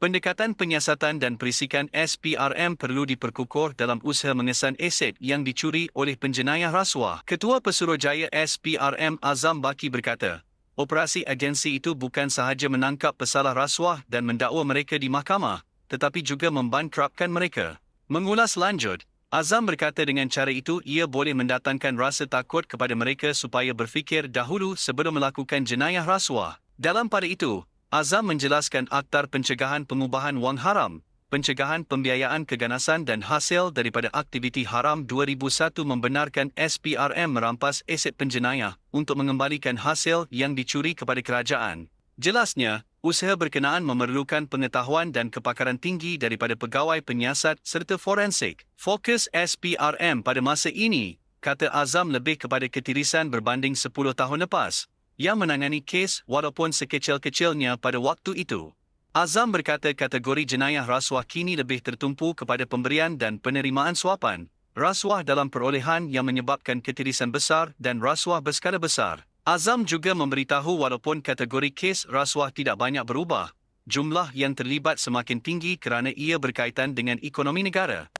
Pendekatan penyiasatan dan perisikan SPRM perlu diperkukuh dalam usaha mengesan aset yang dicuri oleh penjenayah rasuah. Ketua Pesuruhjaya SPRM Azam Baki berkata, operasi agensi itu bukan sahaja menangkap pesalah rasuah dan mendakwa mereka di mahkamah, tetapi juga membankrupkan mereka. Mengulas lanjut, Azam berkata dengan cara itu ia boleh mendatangkan rasa takut kepada mereka supaya berfikir dahulu sebelum melakukan jenayah rasuah. Dalam pada itu, Azam menjelaskan Aktar Pencegahan Pengubahan Wang Haram, Pencegahan Pembiayaan Keganasan dan Hasil daripada Aktiviti Haram 2001 membenarkan SPRM merampas aset penjenayah untuk mengembalikan hasil yang dicuri kepada kerajaan. Jelasnya, usaha berkenaan memerlukan pengetahuan dan kepakaran tinggi daripada pegawai penyiasat serta forensik. Fokus SPRM pada masa ini, kata Azam lebih kepada ketirisan berbanding 10 tahun lepas, yang menangani kes walaupun sekecil-kecilnya pada waktu itu. Azam berkata kategori jenayah rasuah kini lebih tertumpu kepada pemberian dan penerimaan suapan, rasuah dalam perolehan yang menyebabkan ketirisan besar dan rasuah berskala besar. Azam juga memberitahu walaupun kategori kes rasuah tidak banyak berubah, jumlah yang terlibat semakin tinggi kerana ia berkaitan dengan ekonomi negara.